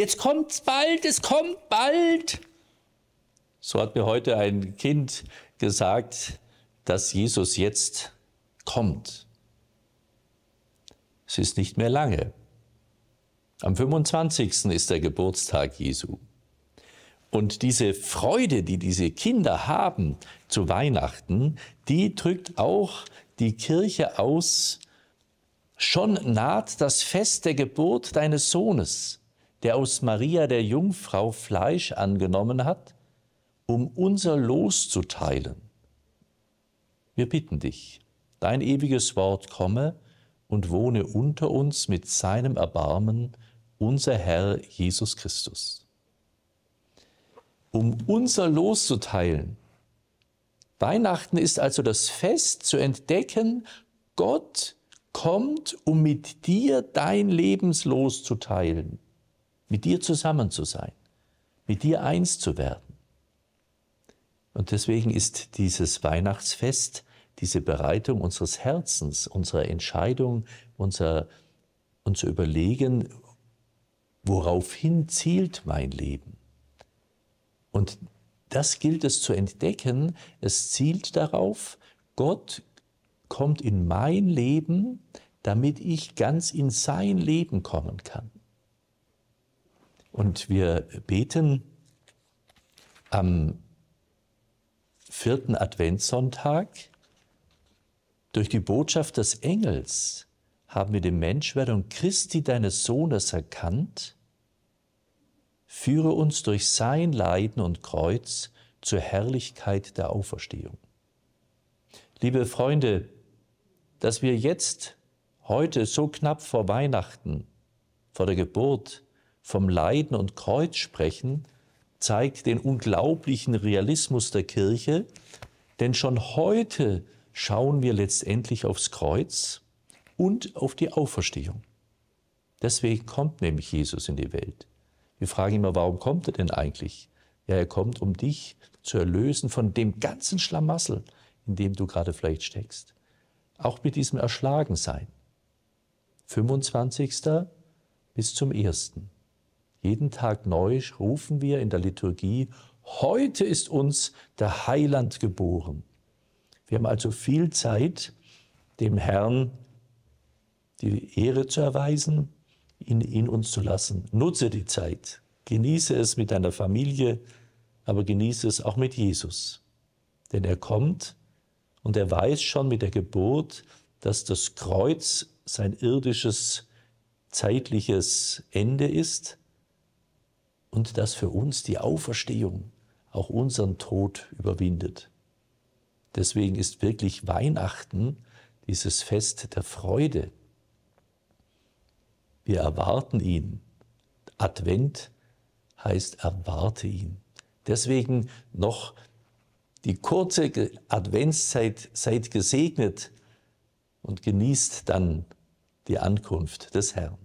Jetzt kommt's bald, es kommt bald. So hat mir heute ein Kind gesagt, dass Jesus jetzt kommt. Es ist nicht mehr lange. Am 25. ist der Geburtstag Jesu. Und diese Freude, die diese Kinder haben zu Weihnachten, die drückt auch die Kirche aus, schon naht das Fest der Geburt deines Sohnes der aus Maria der Jungfrau Fleisch angenommen hat, um unser Los zu teilen. Wir bitten dich, dein ewiges Wort komme und wohne unter uns mit seinem Erbarmen, unser Herr Jesus Christus. Um unser Los zu teilen. Weihnachten ist also das Fest zu entdecken, Gott kommt, um mit dir dein Lebenslos zu teilen mit dir zusammen zu sein, mit dir eins zu werden. Und deswegen ist dieses Weihnachtsfest, diese Bereitung unseres Herzens, unserer Entscheidung, unser, unser Überlegen, woraufhin zielt mein Leben. Und das gilt es zu entdecken. Es zielt darauf, Gott kommt in mein Leben, damit ich ganz in sein Leben kommen kann. Und wir beten am vierten Adventssonntag. Durch die Botschaft des Engels haben wir die Menschwerdung Christi deines Sohnes erkannt. Führe uns durch sein Leiden und Kreuz zur Herrlichkeit der Auferstehung. Liebe Freunde, dass wir jetzt heute so knapp vor Weihnachten, vor der Geburt vom Leiden und Kreuz sprechen, zeigt den unglaublichen Realismus der Kirche, denn schon heute schauen wir letztendlich aufs Kreuz und auf die Auferstehung. Deswegen kommt nämlich Jesus in die Welt. Wir fragen immer, warum kommt er denn eigentlich? Ja, er kommt, um dich zu erlösen von dem ganzen Schlamassel, in dem du gerade vielleicht steckst. Auch mit diesem Erschlagensein. 25. bis zum 1. Jeden Tag neu rufen wir in der Liturgie, heute ist uns der Heiland geboren. Wir haben also viel Zeit, dem Herrn die Ehre zu erweisen, ihn in uns zu lassen. Nutze die Zeit, genieße es mit deiner Familie, aber genieße es auch mit Jesus. Denn er kommt und er weiß schon mit der Geburt, dass das Kreuz sein irdisches, zeitliches Ende ist und dass für uns die Auferstehung auch unseren Tod überwindet. Deswegen ist wirklich Weihnachten dieses Fest der Freude. Wir erwarten ihn. Advent heißt erwarte ihn. Deswegen noch die kurze Adventszeit seid gesegnet und genießt dann die Ankunft des Herrn.